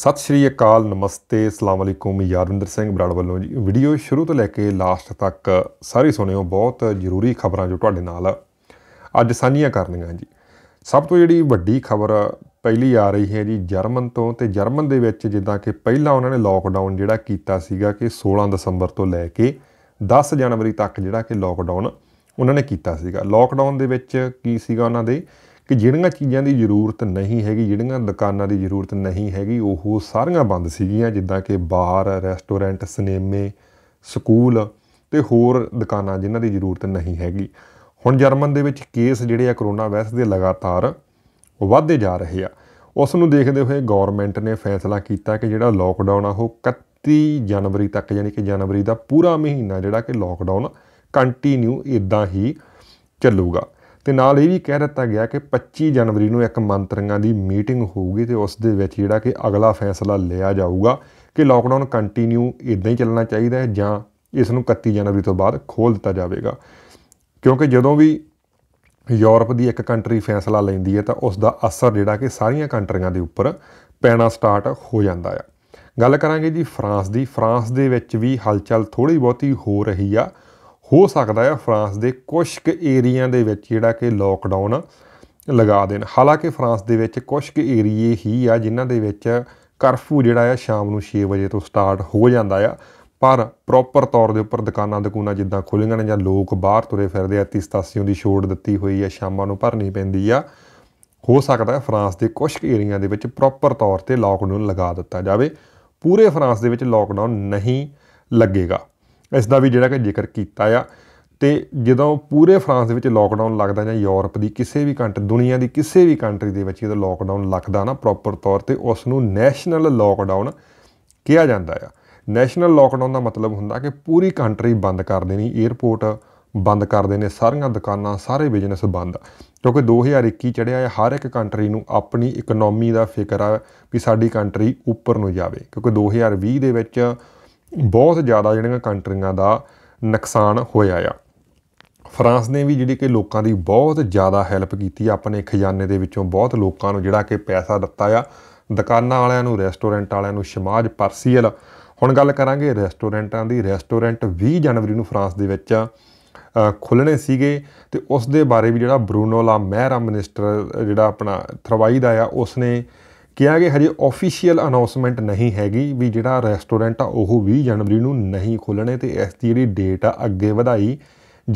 ਸਤਿ ਸ਼੍ਰੀ ਅਕਾਲ ਨਮਸਤੇ ਅਸਲਾਮ ਅਲੈਕੁਮ ਯਾਰਵਿੰਦਰ ਸਿੰਘ ਬਰਾੜ ਵੱਲੋਂ ਜੀ ਵੀਡੀਓ ਸ਼ੁਰੂ ਤੋਂ ਲੈ ਕੇ ਲਾਸਟ ਤੱਕ ਸਾਰੀ ਸੁਣਿਓ ਬਹੁਤ ਜ਼ਰੂਰੀ ਖਬਰਾਂ ਜੋ ਤੁਹਾਡੇ ਨਾਲ ਅੱਜ ਸਾਂਝੀਆਂ ਕਰਨੀਆਂ ਜੀ ਸਭ ਤੋਂ ਜਿਹੜੀ ਵੱਡੀ ਖਬਰ ਪਹਿਲੀ ਆ ਰਹੀ ਹੈ ਜੀ ਜਰਮਨ ਤੋਂ ਤੇ ਜਰਮਨ ਦੇ ਵਿੱਚ ਜਿੱਦਾਂ ਕਿ ਪਹਿਲਾਂ ਉਹਨਾਂ ਨੇ ਲੋਕਡਾਊਨ ਜਿਹੜਾ ਕੀਤਾ ਸੀਗਾ ਕਿ 16 ਦਸੰਬਰ ਤੋਂ ਲੈ ਕੇ 10 ਜਨਵਰੀ ਤੱਕ ਜਿਹੜਾ ਕਿ ਲੋਕਡਾਊਨ ਉਹਨਾਂ ਨੇ ਕੀਤਾ ਸੀਗਾ ਲੋਕਡਾਊਨ ਦੇ ਵਿੱਚ ਕੀ ਸੀਗਾ ਉਹਨਾਂ ਦੇ ਕਿ ਜਿਹੜੀਆਂ ਚੀਜ਼ਾਂ ਦੀ ਜ਼ਰੂਰਤ ਨਹੀਂ ਹੈਗੀ ਜਿਹੜੀਆਂ ਦੁਕਾਨਾਂ ਦੀ ਜ਼ਰੂਰਤ ਨਹੀਂ ਹੈਗੀ ਉਹ ਸਾਰੀਆਂ ਬੰਦ ਸੀਗੀਆਂ ਜਿੱਦਾਂ ਕਿ ਬਾਰ ਰੈਸਟੋਰੈਂਟ ਸਿਨੇਮੇ ਸਕੂਲ ਤੇ ਹੋਰ ਦੁਕਾਨਾਂ ਜਿਨ੍ਹਾਂ ਦੀ ਜ਼ਰੂਰਤ ਨਹੀਂ ਹੈਗੀ ਹੁਣ ਜਰਮਨ ਦੇ ਵਿੱਚ ਕੇਸ ਜਿਹੜੇ ਆ ਕਰੋਨਾ ਵਾਇਰਸ ਦੇ ਲਗਾਤਾਰ ਵਧਦੇ ਜਾ ਰਹੇ ਆ ਉਸ ਨੂੰ ਦੇਖਦੇ ਹੋਏ ਗਵਰਨਮੈਂਟ ਨੇ ਫੈਸਲਾ ਕੀਤਾ ਕਿ ਜਿਹੜਾ ਲੋਕਡਾਊਨ ਆ ਉਹ 31 ਜਨਵਰੀ ਤੱਕ ਯਾਨੀ ਕਿ ਜਨਵਰੀ ਦਾ ਪੂਰਾ ਮਹੀਨਾ ਜਿਹੜਾ ਕਿ ਲੋਕਡਾਊਨ ਕੰਟੀਨਿਊ ਇਦਾਂ ਹੀ ਚੱਲੂਗਾ ਤੇ ਨਾਲ ਇਹ ਵੀ ਕਹਿ ਦਿੱਤਾ ਗਿਆ ਕਿ 25 ਜਨਵਰੀ ਨੂੰ ਇੱਕ ਮੰਤਰੀਆਂ ਦੀ ਮੀਟਿੰਗ ਹੋਊਗੀ ਤੇ ਉਸ ਦੇ ਵਿੱਚ ਜਿਹੜਾ ਕਿ ਅਗਲਾ ਫੈਸਲਾ ਲਿਆ ਜਾਊਗਾ ਕਿ ਲਾਕਡਾਊਨ ਕੰਟੀਨਿਊ ਇਦਾਂ ਹੀ ਚੱਲਣਾ ਚਾਹੀਦਾ ਹੈ ਜਾਂ ਇਸ ਨੂੰ 31 ਜਨਵਰੀ ਤੋਂ ਬਾਅਦ ਖੋਲ ਦਿੱਤਾ ਜਾਵੇਗਾ ਕਿਉਂਕਿ ਜਦੋਂ ਵੀ ਯੂਰਪ ਦੀ ਇੱਕ ਕੰਟਰੀ ਫੈਸਲਾ ਲੈਂਦੀ ਹੈ ਤਾਂ ਉਸ ਦਾ ਅਸਰ ਜਿਹੜਾ ਕਿ ਸਾਰੀਆਂ ਕੰਟਰੀਆਂ ਦੇ ਉੱਪਰ ਪੈਣਾ ਸਟਾਰਟ ਹੋ ਜਾਂਦਾ ਹੈ ਗੱਲ ਕਰਾਂਗੇ ਜੀ ਫਰਾਂਸ ਦੀ ਫਰਾਂਸ ਦੇ ਵਿੱਚ ਵੀ ਹਲਚਲ ਥੋੜੀ ਬਹੁਤੀ ਹੋ ਰਹੀ ਆ ਹੋ ਸਕਦਾ ਹੈ ਫਰਾਂਸ ਦੇ ਕੁਝ ਕੁ ਏਰੀਆ ਦੇ ਵਿੱਚ ਜਿਹੜਾ ਕਿ ਲੋਕਡਾਊਨ ਲਗਾ ਦੇਣ ਹਾਲਾਂਕਿ ਫਰਾਂਸ ਦੇ ਵਿੱਚ ਕੁਝ ਕੁ ਏਰੀਏ ਹੀ ਆ ਜਿਨ੍ਹਾਂ ਦੇ ਵਿੱਚ ਕਰਫਿਊ ਜਿਹੜਾ ਆ ਸ਼ਾਮ ਨੂੰ 6 ਵਜੇ ਤੋਂ ਸਟਾਰਟ ਹੋ ਜਾਂਦਾ ਆ ਪਰ ਪ੍ਰੋਪਰ ਤੌਰ ਦੇ ਉੱਪਰ ਦੁਕਾਨਾਂ ਦਕੂਨਾ ਜਿੱਦਾਂ ਖੁੱਲੀਆਂ ਨੇ ਜਾਂ ਲੋਕ ਬਾਹਰ ਤੁਰੇ ਫਿਰਦੇ ਆ ਤਿਸਤਾਸੀਆਂ ਦੀ ਛੋੜ ਦਿੱਤੀ ਹੋਈ ਆ ਸ਼ਾਮਾਂ ਨੂੰ ਭਰਨੀ ਪੈਂਦੀ ਆ ਹੋ ਸਕਦਾ ਹੈ ਫਰਾਂਸ ਦੇ ਕੁਝ ਏਰੀਆ ਦੇ ਵਿੱਚ ਪ੍ਰੋਪਰ ਤੌਰ ਤੇ ਲੋਕਡਾਊਨ ਲਗਾ ਦਿੱਤਾ ਜਾਵੇ ਪੂਰੇ ਫਰਾਂਸ ਦੇ ਵਿੱਚ ਲੋਕਡਾਊਨ ਨਹੀਂ ਲੱਗੇਗਾ ਇਸ ਦਾ ਵੀ ਜਿਹੜਾ ਕਿ ਜ਼ਿਕਰ ਕੀਤਾ ਆ ਤੇ ਜਦੋਂ ਪੂਰੇ ਫਰਾਂਸ ਦੇ ਵਿੱਚ ਲੋਕਡਾਊਨ ਲੱਗਦਾ ਜਾਂ ਯੂਰਪ ਦੀ ਕਿਸੇ ਵੀ ਕੰਟਰੀ ਦੁਨੀਆ ਦੀ ਕਿਸੇ ਵੀ ਕੰਟਰੀ ਦੇ ਵਿੱਚ ਜਦੋਂ ਲੋਕਡਾਊਨ ਲੱਗਦਾ ਨਾ ਪ੍ਰੋਪਰ ਤੌਰ ਤੇ ਉਸ ਨੂੰ ਨੈਸ਼ਨਲ ਲੋਕਡਾਊਨ ਕਿਹਾ ਜਾਂਦਾ ਆ ਨੈਸ਼ਨਲ ਲੋਕਡਾਊਨ ਦਾ ਮਤਲਬ ਹੁੰਦਾ ਕਿ ਪੂਰੀ ਕੰਟਰੀ ਬੰਦ ਕਰ ਦੇਣੀ 에ਅਰਪੋਰਟ ਬੰਦ ਕਰ ਦੇਣੇ ਸਾਰੀਆਂ ਦੁਕਾਨਾਂ ਸਾਰੇ ਬਿਜ਼ਨਸ ਬੰਦ ਕਿਉਂਕਿ 2021 ਚੜਿਆ ਹੈ ਹਰ ਇੱਕ ਕੰਟਰੀ ਨੂੰ ਆਪਣੀ ਇਕਨੋਮੀ ਦਾ ਫਿਕਰ ਆ ਵੀ ਸਾਡੀ ਕੰਟਰੀ ਉੱਪਰ ਨੂੰ ਜਾਵੇ ਕਿਉਂਕਿ 2020 ਦੇ ਵਿੱਚ ਬਹੁਤ ਜ਼ਿਆਦਾ ਜਿਹੜੀਆਂ ਕੰਟਰੀਆਂ ਦਾ ਨੁਕਸਾਨ ਹੋਇਆ ਆ ਫਰਾਂਸ ਨੇ ਵੀ ਜਿਹੜੀ ਕਿ ਲੋਕਾਂ ਦੀ ਬਹੁਤ ਜ਼ਿਆਦਾ ਹੈਲਪ ਕੀਤੀ ਆਪਣੇ ਖਜ਼ਾਨੇ ਦੇ ਵਿੱਚੋਂ ਬਹੁਤ ਲੋਕਾਂ ਨੂੰ ਜਿਹੜਾ ਕਿ ਪੈਸਾ ਦਿੱਤਾ ਆ ਦੁਕਾਨਾਂ ਵਾਲਿਆਂ ਨੂੰ ਰੈਸਟੋਰੈਂਟ ਵਾਲਿਆਂ ਨੂੰ ਸਮਾਜ ਪਰਸੀਅਲ ਹੁਣ ਗੱਲ ਕਰਾਂਗੇ ਰੈਸਟੋਰੈਂਟਾਂ ਦੀ ਰੈਸਟੋਰੈਂਟ 20 ਜਨਵਰੀ ਨੂੰ ਫਰਾਂਸ ਦੇ ਵਿੱਚ ਖੁੱਲਣੇ ਸੀਗੇ ਤੇ ਉਸ ਦੇ ਬਾਰੇ ਵੀ ਜਿਹੜਾ ਬਰੂਨੋ ਲਾ ਮਹਿਰਾ ਮਿਨਿਸਟਰ ਜਿਹੜਾ ਆਪਣਾ ਥਰਵਾਈ ਦਾ ਆ ਉਸਨੇ ਕਿਹਾ ਕਿ ਹਜੇ ਆਫੀਸ਼ੀਅਲ ਅਨਾਉਂਸਮੈਂਟ ਨਹੀਂ ਹੈਗੀ ਵੀ ਜਿਹੜਾ ਰੈਸਟੋਰੈਂਟ ਆ ਉਹ 20 ਜਨਵਰੀ ਨੂੰ ਨਹੀਂ ਖੋਲਣੇ ਤੇ ਇਸ ਦੀ ਜਿਹੜੀ ਡੇਟ ਆ ਅੱਗੇ ਵਧਾਈ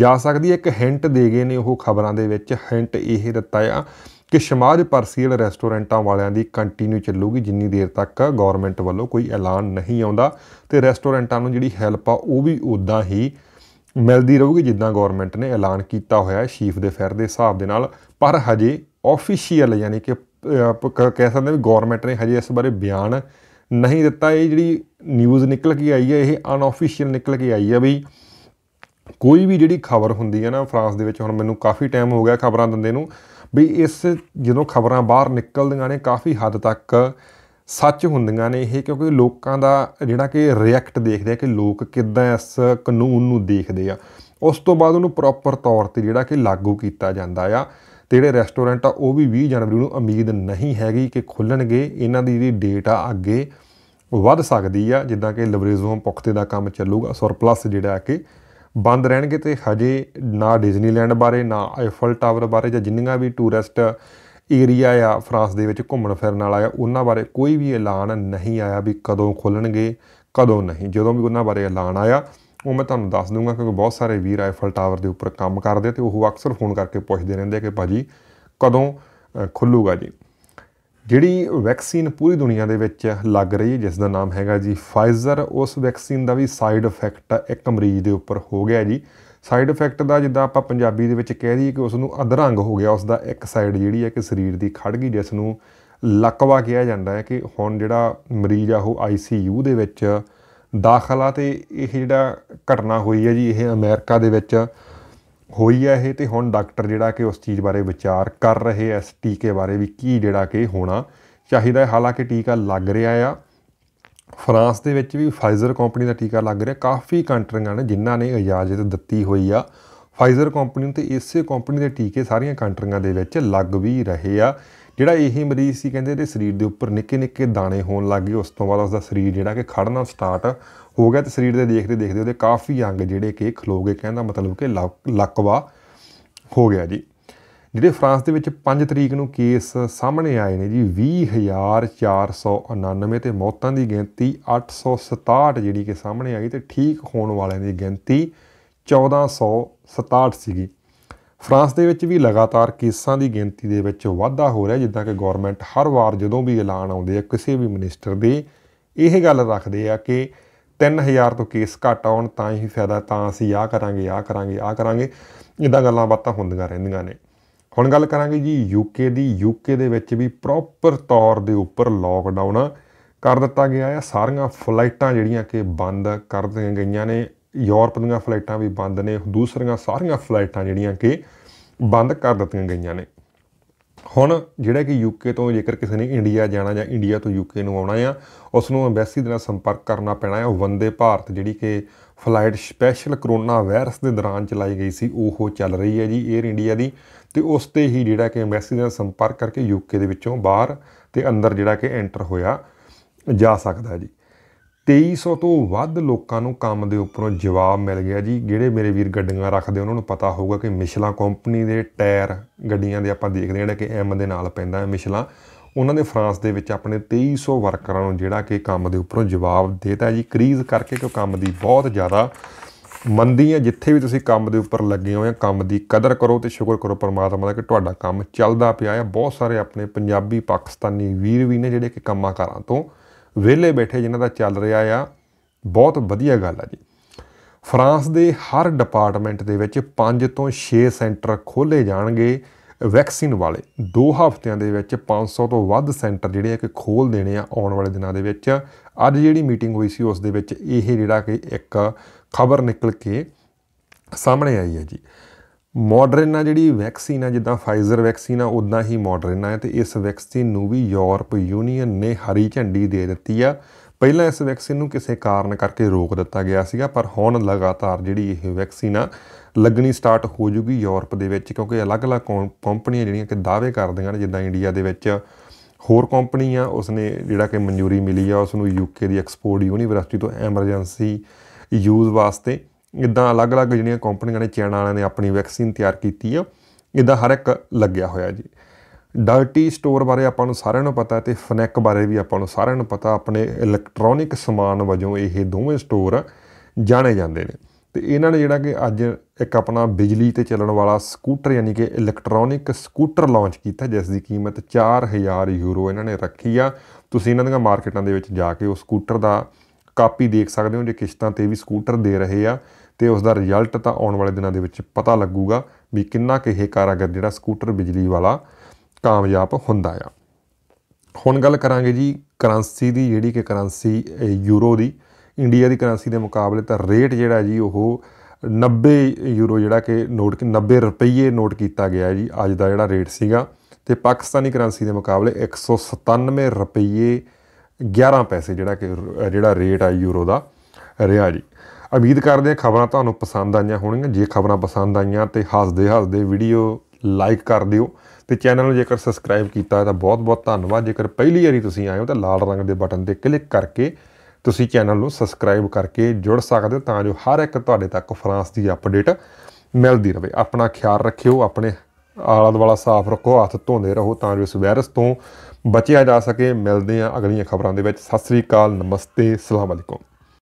ਜਾ ਸਕਦੀ ਹੈ ਇੱਕ ਹਿੰਟ ਦੇ ਗਏ ਨੇ ਉਹ ਖਬਰਾਂ ਦੇ ਵਿੱਚ ਹਿੰਟ ਇਹ ਦਿੱਤਾ ਆ ਕਿ ਸਮਾਜ ਪਰਸੀਅਲ ਰੈਸਟੋਰੈਂਟਾਂ ਵਾਲਿਆਂ ਦੀ ਕੰਟੀਨਿਊ ਚੱਲੂਗੀ ਜਿੰਨੀ ਦੇਰ ਤੱਕ ਗਵਰਨਮੈਂਟ ਵੱਲੋਂ ਕੋਈ ਐਲਾਨ ਨਹੀਂ ਆਉਂਦਾ ਤੇ ਰੈਸਟੋਰੈਂਟਾਂ ਨੂੰ ਜਿਹੜੀ ਹੈਲਪ ਆ ਉਹ ਵੀ ਉਦਾਂ ਹੀ ਮਿਲਦੀ ਰਹੂਗੀ ਜਿੱਦਾਂ ਗਵਰਨਮੈਂਟ ਨੇ ਐਲਾਨ ਕੀਤਾ ਹੋਇਆ ਹੈ ਸ਼ੀਫ ਦੇ ਫੈਰ ਦੇ ਹਿਸਾਬ ਦੇ ਨਾਲ ਪਰ ਹਜੇ ਆਫੀਸ਼ੀਅਲ ਯਾਨੀ ਕਿ ਕਹਿ ਸਕਦੇ ਵੀ ਗਵਰਨਮੈਂਟ ਨੇ ਹਜੇ ਇਸ ਬਾਰੇ ਬਿਆਨ ਨਹੀਂ ਦਿੱਤਾ ਇਹ ਜਿਹੜੀ ਨਿਊਜ਼ ਨਿਕਲ ਕੇ ਆਈ ਹੈ ਇਹ ਅਨਆਫੀਸ਼ੀਅਲ ਨਿਕਲ ਕੇ ਆਈ ਹੈ ਬਈ ਕੋਈ ਵੀ ਜਿਹੜੀ ਖਬਰ ਹੁੰਦੀ ਹੈ ਨਾ ਫਰਾਂਸ ਦੇ ਵਿੱਚ ਹੁਣ ਮੈਨੂੰ ਕਾਫੀ ਟਾਈਮ ਹੋ ਗਿਆ ਖਬਰਾਂ ਦਿੰਦੇ ਨੂੰ ਵੀ ਇਸ ਜਦੋਂ ਖਬਰਾਂ ਬਾਹਰ ਨਿਕਲਦੀਆਂ ਨੇ ਕਾਫੀ ਹੱਦ ਤੱਕ ਸੱਚ ਹੁੰਦੀਆਂ ਨੇ ਇਹ ਕਿਉਂਕਿ ਲੋਕਾਂ ਦਾ ਜਿਹੜਾ ਕਿ ਰਿਐਕਟ ਦੇਖਦੇ ਆ ਕਿ ਲੋਕ ਕਿੱਦਾਂ ਇਸ ਕਾਨੂੰਨ ਨੂੰ ਦੇਖਦੇ ਆ ਉਸ ਤੋਂ ਬਾਅਦ ਉਹਨੂੰ ਪ੍ਰੋਪਰ ਤੌਰ ਤੇ ਜਿਹੜਾ ਕਿ ਲਾਗੂ ਕੀਤਾ ਜਾਂਦਾ ਆ ਤੇ ਜਿਹੜੇ ਰੈਸਟੋਰੈਂਟ ਆ ਉਹ ਵੀ 20 ਜਨਵਰੀ ਨੂੰ ਉਮੀਦ ਨਹੀਂ ਹੈਗੀ ਕਿ ਖੁੱਲਣਗੇ ਇਹਨਾਂ ਦੀ ਜਿਹੜੀ ਡੇਟ ਆ ਅੱਗੇ ਵੱਧ ਸਕਦੀ ਆ ਜਿੱਦਾਂ ਕਿ ਲਿਵਰੇਜ ਪੁਖਤੇ ਦਾ ਕੰਮ ਚੱਲੂਗਾ ਸਰਪਲਸ ਜਿਹੜਾ ਆ ਕਿ ਬੰਦ ਰਹਿਣਗੇ ਤੇ ਹਜੇ ਨਾ ਡਿਜ਼ਨੀਲੈਂਡ ਬਾਰੇ ਨਾ ਆਈਫਲ ਟਾਵਰ ਬਾਰੇ ਜਾਂ ਜਿੰਨੀਆਂ ਵੀ ਟੂਰਿਸਟ ਏਰੀਆ ਆ ਫਰਾਂਸ ਦੇ ਵਿੱਚ ਘੁੰਮਣ ਫਿਰਨ ਵਾਲਾ ਆ ਉਹਨਾਂ ਬਾਰੇ ਕੋਈ ਵੀ ਐਲਾਨ ਨਹੀਂ ਆਇਆ ਵੀ ਕਦੋਂ ਖੁੱਲਣਗੇ ਕਦੋਂ ਨਹੀਂ ਜਦੋਂ ਵੀ ਉਹਨਾਂ ਬਾਰੇ ਐਲਾਨ ਆਇਆ ਉਹ ਮੈਂ ਤੁਹਾਨੂੰ ਦੱਸ ਦੂੰਗਾ ਕਿਉਂਕਿ ਬਹੁਤ ਸਾਰੇ ਵੀਰ ਆਈਫਲ ਟਾਵਰ ਦੇ ਉੱਪਰ ਕੰਮ ਕਰਦੇ ਤੇ ਉਹ ਅਕਸਰ ਫੋਨ ਕਰਕੇ ਪੁੱਛਦੇ ਰਹਿੰਦੇ ਕਿ ਭਾਜੀ ਕਦੋਂ ਖੁੱਲੂਗਾ ਜੀ ਜਿਹੜੀ ਵੈਕਸੀਨ ਪੂਰੀ ਦੁਨੀਆ ਦੇ ਵਿੱਚ ਲੱਗ ਰਹੀ ਹੈ ਜਿਸ ਦਾ ਨਾਮ ਹੈਗਾ ਜੀ ਫਾਈਜ਼ਰ ਉਸ ਵੈਕਸੀਨ ਦਾ ਵੀ ਸਾਈਡ ਇਫੈਕਟ ਇੱਕ ਮਰੀਜ਼ ਦੇ ਉੱਪਰ ਹੋ ਗਿਆ ਜੀ ਸਾਈਡ ਇਫੈਕਟ ਦਾ ਜਿੱਦਾਂ ਆਪਾਂ ਪੰਜਾਬੀ ਦੇ ਵਿੱਚ ਕਹਿ ਦਈਏ ਕਿ ਉਸ ਨੂੰ ਅਧਰੰਗ ਹੋ ਗਿਆ ਉਸ ਦਾ ਇੱਕ ਸਾਈਡ ਜਿਹੜੀ ਹੈ ਕਿ ਸਰੀਰ ਦੀ ਖੜ ਗਈ ਜਿਸ ਨੂੰ ਲੱਕਵਾ ਕਿਹਾ ਜਾਂਦਾ ਹੈ ਕਿ ਹੁਣ ਜਿਹੜਾ ਮਰੀਜ਼ ਆ ਉਹ ਆਈਸੀਯੂ ਦੇ ਵਿੱਚ ਦਾਖਲਾ ਤੇ ਇਹ ਜਿਹੜਾ ਘਟਨਾ ਹੋਈ ਹੈ ਜੀ ਇਹ ਅਮਰੀਕਾ ਦੇ ਵਿੱਚ ਹੋਈ ਹੈ ਇਹ ਤੇ ਹੁਣ ਡਾਕਟਰ ਜਿਹੜਾ ਕਿ ਉਸ ਚੀਜ਼ ਬਾਰੇ ਵਿਚਾਰ ਕਰ ਰਹੇ ਇਸ ਟੀਕੇ ਬਾਰੇ ਵੀ ਕੀ ਜਿਹੜਾ ਕਿ ਹੋਣਾ ਚਾਹੀਦਾ ਹੈ ਹਾਲਾਂਕਿ ਟੀਕਾ ਲੱਗ ਰਿਹਾ ਆ ਫਰਾਂਸ ਦੇ ਵਿੱਚ ਵੀ ਫਾਈਜ਼ਰ ਕੰਪਨੀ ਦਾ ਟੀਕਾ ਲੱਗ ਰਿਹਾ ਕਾਫੀ ਕੰਟਰੀਆਂ ਨੇ ਜਿਨ੍ਹਾਂ ਨੇ ਇਜਾਜ਼ਤ ਦਿੱਤੀ ਹੋਈ ਆ ਫਾਈਜ਼ਰ ਕੰਪਨੀ ਨੂੰ ਤੇ ਇਸੇ ਕੰਪਨੀ ਦੇ ਟੀਕੇ ਸਾਰੀਆਂ ਕੰਟਰੀਆਂ ਦੇ ਵਿੱਚ ਲੱਗ ਵੀ ਰਹੇ ਆ ਜਿਹੜਾ ਇਹੀ ਮਰੀਜ਼ ਸੀ ਕਹਿੰਦੇ ਇਹਦੇ ਸਰੀਰ ਦੇ ਉੱਪਰ ਨਿੱਕੇ ਨਿੱਕੇ ਦਾਣੇ ਹੋਣ ਲੱਗ ਗਏ ਉਸ ਤੋਂ ਬਾਅਦ ਉਸ ਦਾ ਸਰੀਰ ਜਿਹੜਾ ਕਿ ਖੜਨਾ ਸਟਾਰਟ ਹੋ ਗਿਆ ਤੇ ਸਰੀਰ ਦੇ ਦੇਖਦੇ ਦੇਖਦੇ ਉਹਦੇ ਕਾਫੀ ਅੰਗ ਜਿਹੜੇ ਕਿ ਖਲੋ ਗਏ ਕਹਿੰਦਾ ਮਤਲਬ ਕਿ ਲੱਕਵਾ ਹੋ ਗਿਆ ਜੀ ਜਿਹੜੇ ਫਰਾਂਸ ਦੇ ਵਿੱਚ 5 ਤਰੀਕ ਨੂੰ ਕੇਸ ਸਾਹਮਣੇ ਆਏ ਨੇ ਜੀ 20499 ਤੇ ਮੌਤਾਂ ਦੀ ਗਿਣਤੀ 867 ਜਿਹੜੀ ਕਿ ਸਾਹਮਣੇ ਆਈ ਤੇ ਠੀਕ ਹੋਣ ਵਾਲਿਆਂ ਦੀ ਗਿਣਤੀ 1467 ਸੀਗੀ ਫਰਾਂਸ ਦੇ ਵਿੱਚ ਵੀ ਲਗਾਤਾਰ ਕੇਸਾਂ ਦੀ ਗਿਣਤੀ ਦੇ ਵਿੱਚ ਵਾਧਾ ਹੋ ਰਿਹਾ ਜਿੱਦਾਂ ਕਿ ਗਵਰਨਮੈਂਟ ਹਰ ਵਾਰ ਜਦੋਂ ਵੀ ਐਲਾਨ ਆਉਂਦੇ ਆ ਕਿਸੇ ਵੀ ਮਿਨਿਸਟਰ ਦੇ ਇਹ ਗੱਲ ਰੱਖਦੇ ਆ ਕਿ 3000 ਤੋਂ ਕੇਸ ਘਟ ਆਉਣ ਤਾਂ ਹੀ ਫਾਇਦਾ ਤਾਂ ਅਸੀਂ ਆ ਕਰਾਂਗੇ ਆ ਕਰਾਂਗੇ ਆ ਕਰਾਂਗੇ ਇਦਾਂ ਗੱਲਾਂ ਬਾਤਾਂ ਹੁੰਦੀਆਂ ਰਹਿੰਦੀਆਂ ਨੇ ਹੁਣ ਗੱਲ ਕਰਾਂਗੇ ਜੀ ਯੂਕੇ ਦੀ ਯੂਕੇ ਦੇ ਵਿੱਚ ਵੀ ਪ੍ਰੋਪਰ ਤੌਰ ਦੇ ਉੱਪਰ ਲੋਕਡਾਊਨ ਕਰ ਦਿੱਤਾ ਗਿਆ ਹੈ ਸਾਰੀਆਂ ਫਲਾਈਟਾਂ ਜਿਹੜੀਆਂ ਕਿ ਬੰਦ ਕਰ ਦਿੱਤੀਆਂ ਗਈਆਂ ਨੇ ਯੂਰਪ ਦੀਆਂ ਫਲਾਈਟਾਂ ਵੀ ਬੰਦ ਨੇ ਦੂਸਰੀਆਂ ਸਾਰੀਆਂ ਫਲਾਈਟਾਂ ਜਿਹੜੀਆਂ ਕਿ ਬੰਦ ਕਰ ਦਿੱਤੀਆਂ ਗਈਆਂ ਨੇ ਹੁਣ ਜਿਹੜਾ ਕਿ ਯੂਕੇ ਤੋਂ ਜੇਕਰ ਕਿਸੇ ਨੇ ਇੰਡੀਆ ਜਾਣਾ ਜਾਂ ਇੰਡੀਆ ਤੋਂ ਯੂਕੇ ਨੂੰ ਆਉਣਾ ਆ ਉਸ ਨੂੰ ਐਮਬੈਸੀ ਦੇ ਨਾਲ ਸੰਪਰਕ ਕਰਨਾ ਪੈਣਾ ਹੈ ਵੰਦੇ ਭਾਰਤ ਜਿਹੜੀ ਕਿ ਫਲਾਈਟ ਸਪੈਸ਼ਲ ਕਰੋਨਾ ਵਾਇਰਸ ਦੇ ਦੌਰਾਨ ਚਲਾਈ ਗਈ ਸੀ ਉਹ ਚੱਲ ਰਹੀ ਹੈ ਜੀ 에ਅਰ ਇੰਡੀਆ ਦੀ ਤੇ ਉਸ ਤੇ ਹੀ ਜਿਹੜਾ ਕਿ ਐਮਬੈਸੀ ਦੇ ਨਾਲ ਸੰਪਰਕ ਕਰਕੇ ਯੂਕੇ ਦੇ ਵਿੱਚੋਂ ਬਾਹਰ ਤੇ ਅੰਦਰ ਜਿਹੜਾ ਕਿ ਐਂਟਰ ਹੋਇਆ ਜਾ ਸਕਦਾ ਹੈ ਜੀ 2300 ਤੋਂ ਵੱਧ ਲੋਕਾਂ ਨੂੰ ਕੰਮ ਦੇ ਉੱਪਰੋਂ ਜਵਾਬ ਮਿਲ ਗਿਆ ਜੀ ਜਿਹੜੇ ਮੇਰੇ ਵੀਰ ਗੱਡੀਆਂ ਰੱਖਦੇ ਉਹਨਾਂ ਨੂੰ ਪਤਾ ਹੋਊਗਾ ਕਿ ਮਿਸ਼ਲਾ ਕੰਪਨੀ ਦੇ ਟਾਇਰ ਗੱਡੀਆਂ ਦੇ ਆਪਾਂ ਦੇਖਦੇ ਜਿਹੜਾ ਕਿ ਐਮ ਦੇ ਨਾਲ ਪੈਂਦਾ ਹੈ ਮਿਸ਼ਲਾ ਉਹਨਾਂ ਨੇ ਫਰਾਂਸ ਦੇ ਵਿੱਚ ਆਪਣੇ 2300 ਵਰਕਰਾਂ ਨੂੰ ਜਿਹੜਾ ਕਿ ਕੰਮ ਦੇ ਉੱਪਰੋਂ ਜਵਾਬ ਦੇਤਾ ਜੀ ਕਰੀਜ਼ ਕਰਕੇ ਕਿ ਕੰਮ ਦੀ ਬਹੁਤ ਜ਼ਿਆਦਾ ਮੰਦੀ ਹੈ ਜਿੱਥੇ ਵੀ ਤੁਸੀਂ ਕੰਮ ਦੇ ਉੱਪਰ ਲੱਗੇ ਹੋਏ ਆ ਕੰਮ ਦੀ ਕਦਰ ਕਰੋ ਤੇ ਸ਼ੁਕਰ ਕਰੋ ਪਰਮਾਤਮਾ ਦਾ ਕਿ ਤੁਹਾਡਾ ਕੰਮ ਚੱਲਦਾ ਪਿਆ ਹੈ ਬਹੁਤ ਸਾਰੇ ਆਪਣੇ ਪੰਜਾਬੀ ਪਾਕਿਸਤਾਨੀ ਵੀਰ ਵੀ ਨੇ ਜਿਹੜੇ ਕਿ ਕੰਮਾਂ ਕਾਰਾਂ ਤੋਂ ਵਿਹਲੇ ਬੈਠੇ ਜਿਨ੍ਹਾਂ ਦਾ ਚੱਲ ਰਿਹਾ ਆ ਬਹੁਤ ਵਧੀਆ ਗੱਲ ਆ ਜੀ ਫਰਾਂਸ ਦੇ ਹਰ ਡਿਪਾਰਟਮੈਂਟ ਦੇ ਵਿੱਚ 5 ਤੋਂ 6 ਸੈਂਟਰ ਖੋਲੇ ਜਾਣਗੇ ਵੈਕਸੀਨ ਵਾਲੇ 2 ਹਫ਼ਤਿਆਂ ਦੇ ਵਿੱਚ 500 ਤੋਂ ਵੱਧ ਸੈਂਟਰ ਜਿਹੜੇ ਆ ਕਿ ਖੋਲ ਦੇਣੇ ਆ ਆਉਣ ਵਾਲੇ ਦਿਨਾਂ ਦੇ ਵਿੱਚ ਅੱਜ ਜਿਹੜੀ ਮੀਟਿੰਗ ਹੋਈ ਸੀ ਉਸ ਦੇ ਵਿੱਚ ਇਹ ਜਿਹੜਾ ਕਿ ਇੱਕ ਖਬਰ ਨਿਕਲ ਕੇ ਸਾਹਮਣੇ ਆਈ ਹੈ ਜੀ ਮੋਡਰਨਾ ਜਿਹੜੀ ਵੈਕਸੀਨ ਆ ਜਿੱਦਾਂ ਫਾਈਜ਼ਰ ਵੈਕਸੀਨ ਆ ਉਦਾਂ ਹੀ ਮੋਡਰਨਾ ਹੈ ਤੇ ਇਸ ਵੈਕਸੀਨ ਨੂੰ ਵੀ ਯੂਰਪ ਯੂਨੀਅਨ ਨੇ ਹਰੀ ਝੰਡੀ ਦੇ ਦਿੱਤੀ ਆ ਪਹਿਲਾਂ ਇਸ ਵੈਕਸੀਨ ਨੂੰ ਕਿਸੇ ਕਾਰਨ ਕਰਕੇ ਰੋਕ ਦਿੱਤਾ ਗਿਆ ਸੀਗਾ ਪਰ ਹੁਣ ਲਗਾਤਾਰ ਜਿਹੜੀ ਇਹ ਵੈਕਸੀਨ ਆ ਲੱਗਣੀ ਸਟਾਰਟ ਹੋ ਜੂਗੀ ਯੂਰਪ ਦੇ ਵਿੱਚ ਕਿਉਂਕਿ ਅਲੱਗ-ਅਲੱਗ ਕੰਪਨੀਆਂ ਜਿਹੜੀਆਂ ਕਿ ਦਾਅਵੇ ਕਰਦੀਆਂ ਨੇ ਜਿੱਦਾਂ ਇੰਡੀਆ ਦੇ ਵਿੱਚ ਹੋਰ ਕੰਪਨੀ ਆ ਉਸਨੇ ਜਿਹੜਾ ਕਿ ਮਨਜ਼ੂਰੀ ਮਿਲੀ ਆ ਉਸ ਨੂੰ ਯੂਕੇ ਦੀ ਐਕਸਪੋਰਟ ਯੂਨੀਵਰਸਿਟੀ ਤੋਂ ਐਮਰਜੈਂਸੀ ਯੂਜ਼ ਵਾਸਤੇ ਇਦਾਂ ਅਲੱਗ-ਅਲੱਗ ਜਿਹੜੀਆਂ ਕੰਪਨੀਆਂ ਨੇ ਚੈਨ ਵਾਲਿਆਂ ਨੇ ਆਪਣੀ ਵੈਕਸੀਨ ਤਿਆਰ ਕੀਤੀ ਆ ਇਦਾਂ ਹਰ ਇੱਕ ਲੱਗਿਆ ਹੋਇਆ ਜੀ ਡਰਟੀ ਸਟੋਰ ਬਾਰੇ ਆਪਾਂ ਨੂੰ ਸਾਰਿਆਂ ਨੂੰ ਪਤਾ ਤੇ ਫਨੈਕ ਬਾਰੇ ਵੀ ਆਪਾਂ ਨੂੰ ਸਾਰਿਆਂ ਨੂੰ ਪਤਾ ਆਪਣੇ ਇਲੈਕਟ੍ਰੋਨਿਕ ਸਮਾਨ ਵਜੋਂ ਇਹ ਦੋਵੇਂ ਸਟੋਰ ਜਾਣੇ ਜਾਂਦੇ ਨੇ ਤੇ ਇਹਨਾਂ ਨੇ ਜਿਹੜਾ ਕਿ ਅੱਜ ਇੱਕ ਆਪਣਾ ਬਿਜਲੀ ਤੇ ਚੱਲਣ ਵਾਲਾ ਸਕੂਟਰ ਯਾਨੀ ਕਿ ਇਲੈਕਟ੍ਰੋਨਿਕ ਸਕੂਟਰ ਲਾਂਚ ਕੀਤਾ ਜਿਸ ਦੀ ਕੀਮਤ 4000 ਯੂਰੋ ਇਹਨਾਂ ਨੇ ਰੱਖੀ ਆ ਤੁਸੀਂ ਇਹਨਾਂ ਦੀਆਂ ਮਾਰਕੀਟਾਂ ਦੇ ਵਿੱਚ ਜਾ ਕੇ ਉਹ ਸਕੂਟਰ ਦਾ ਕਾਪੀ ਦੇਖ ਸਕਦੇ ਹੋ ਜੇ ਕਿਸ਼ਤਾਂ ਤੇ ਵੀ ਸਕੂਟਰ ਦੇ ਰਹੇ ਆ ਤੇ ਉਸ ਦਾ ਰਿਜ਼ਲਟ ਤਾਂ ਆਉਣ ਵਾਲੇ ਦਿਨਾਂ ਦੇ ਵਿੱਚ ਪਤਾ ਲੱਗੂਗਾ ਵੀ ਕਿੰਨਾ ਕਿ ਇਹ ਕਾਰਾਗਰ ਜਿਹੜਾ ਸਕੂਟਰ ਬਿਜਲੀ ਵਾਲਾ ਕਾਮਯਾਬ ਹੁੰਦਾ ਆ ਹੁਣ ਗੱਲ ਕਰਾਂਗੇ ਜੀ ਕਰੰਸੀ ਦੀ ਜਿਹੜੀ ਕਿ ਕਰੰਸੀ ਯੂਰੋ ਦੀ ਇੰਡੀਆ ਦੀ ਕਰੰਸੀ ਦੇ ਮੁਕਾਬਲੇ ਤਾਂ ਰੇਟ ਜਿਹੜਾ ਜੀ ਉਹ 90 ਯੂਰੋ ਜਿਹੜਾ ਕਿ ਨੋਟ 90 ਰੁਪਏ ਨੋਟ ਕੀਤਾ ਗਿਆ ਜੀ ਅੱਜ ਦਾ ਜਿਹੜਾ ਰੇਟ ਸੀਗਾ ਤੇ ਪਾਕਿਸਤਾਨੀ ਕਰੰਸੀ ਦੇ ਮੁਕਾਬਲੇ 197 ਰੁਪਏ 11 ਪੈਸੇ ਜਿਹੜਾ ਕਿ ਜਿਹੜਾ ਰੇਟ ਆ ਯੂਰੋ ਦਾ ਰਿਹਾ ਜੀ ਉਮੀਦ ਕਰਦੇ ਹਾਂ ਖਬਰਾਂ ਤੁਹਾਨੂੰ ਪਸੰਦ ਆਈਆਂ ਹੋਣਗੀਆਂ ਜੇ ਖਬਰਾਂ ਪਸੰਦ ਆਈਆਂ ਤੇ ਹੱਸਦੇ ਹੱਸਦੇ ਵੀਡੀਓ ਲਾਈਕ ਕਰ ਦਿਓ ਤੇ ਚੈਨਲ ਨੂੰ ਜੇਕਰ ਸਬਸਕ੍ਰਾਈਬ ਕੀਤਾ ਹੈ ਤਾਂ ਬਹੁਤ-ਬਹੁਤ ਧੰਨਵਾਦ ਜੇਕਰ ਪਹਿਲੀ ਵਾਰੀ ਤੁਸੀਂ ਆਏ ਹੋ ਤਾਂ ਲਾਲ ਰੰਗ ਦੇ ਬਟਨ ਤੇ ਕਲਿੱਕ ਕਰਕੇ ਤੁਸੀਂ ਚੈਨਲ ਨੂੰ ਸਬਸਕ੍ਰਾਈਬ ਕਰਕੇ ਜੁੜ ਸਕਦੇ ਹੋ ਤਾਂ ਜੋ ਹਰ ਇੱਕ ਤੁਹਾਡੇ ਤੱਕ ਫਰਾਂਸ ਦੀ ਅਪਡੇਟ ਮਿਲਦੀ ਰਹੇ ਆਪਣਾ ਖਿਆਲ ਰੱਖਿਓ ਆਪਣੇ ਆਲਾ ਦੁਆਲਾ ਸਾਫ਼ ਰੱਖੋ ਹੱਥ ਧੋਂਦੇ ਰਹੋ ਤਾਂ ਜੋ ਇਸ ਵਾਇਰਸ ਤੋਂ ਬਚਿਆ ਜਾ ਸਕੇ ਮਿਲਦੇ ਆ ਅਗਲੀਆਂ ਖਬਰਾਂ ਦੇ ਵਿੱਚ ਸਤਿ ਸ੍ਰੀ ਅਕਾਲ ਨਮਸਤੇ ਸਲਾਮ ਅਲੈਕੁਮ